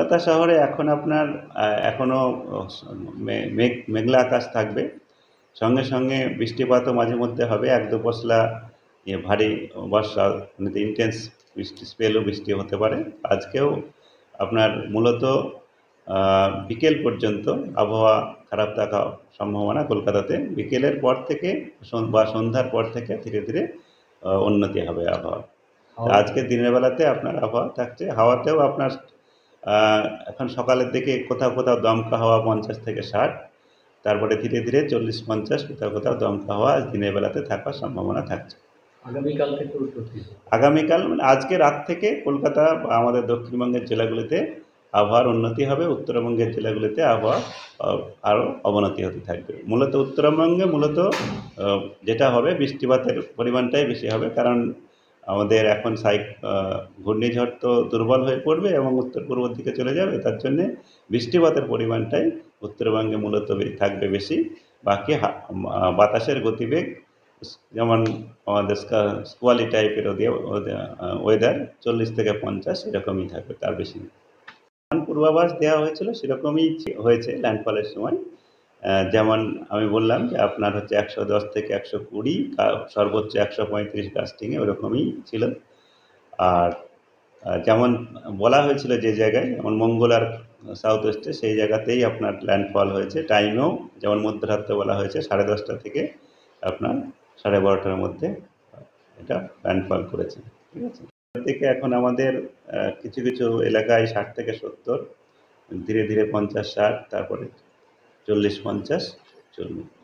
কলকাতা শহরে এখন আপনার এখনও মেঘলা আকাশ থাকবে সঙ্গে সঙ্গে বৃষ্টিপাতও মাঝে মধ্যে হবে এক দু পশলা ইয়ে ভারী বর্ষা মানে ইন্টেন্স বৃষ্টি স্পেলও বৃষ্টি হতে পারে আজকেও আপনার মূলত বিকেল পর্যন্ত আবহাওয়া খারাপ থাকা সম্ভাবনা কলকাতাতে বিকেলের পর থেকে বা সন্ধ্যার পর থেকে ধীরে ধীরে উন্নতি হবে আবহাওয়া আজকে দিনের বেলাতে আপনার আবহাওয়া থাকছে হাওয়াতেও আপনার এখন সকালের দিকে কোথাও কোথাও দমকা হওয়া পঞ্চাশ থেকে ষাট তারপরে ধীরে ধীরে চল্লিশ পঞ্চাশ কোথাও কোথাও দমকা হাওয়া দিনের বেলাতে থাকার সম্ভাবনা থাকছে আগামীকাল থেকে আগামীকাল মানে আজকে রাত থেকে কলকাতা বা আমাদের দক্ষিণবঙ্গের জেলাগুলিতে আবহাওয়ার উন্নতি হবে উত্তরবঙ্গের জেলাগুলিতে আবহাওয়া আরও অবনতি হতে থাকবে মূলত উত্তরবঙ্গে মূলত যেটা হবে বৃষ্টিপাতের পরিমাণটাই বেশি হবে কারণ আমাদের এখন সাইক ঘূর্ণিঝড় তো দুর্বল হয়ে পড়বে এবং উত্তর পূর্ব দিকে চলে যাবে তার জন্যে বৃষ্টিপাতের পরিমাণটাই উত্তরবঙ্গে মূলত থাকবে বেশি বাকি বাতাসের গতিবেগ যেমন আমাদের স্কোয়ালি টাইপের ওয়েদার চল্লিশ থেকে পঞ্চাশ এরকমই থাকবে তার বেশি পূর্বাভাস দেওয়া হয়েছিল সেরকমই হয়েছে ল্যান্ডফলের সময় যেমন আমি বললাম যে আপনার হচ্ছে একশো দশ থেকে একশো কুড়ি সর্বোচ্চ একশো পঁয়ত্রিশ কাস্টিংয়ে ওরকমই ছিল আর যেমন বলা হয়েছিল যে জায়গায় যেমন মঙ্গল আর সাউথ ওয়েস্টে সেই জায়গাতেই আপনার ল্যান্ডফল হয়েছে টাইমেও যেমন মধ্যরাত্রে বলা হয়েছে সাড়ে দশটা থেকে আপনার সাড়ে বারোটার মধ্যে এটা ল্যান্ডফল করেছে ঠিক আছে থেকে এখন আমাদের কিছু কিছু এলাকায় ষাট থেকে সত্তর ধীরে ধীরে পঞ্চাশ ষাট তারপরে चल्लिस पंचाश चल्लिस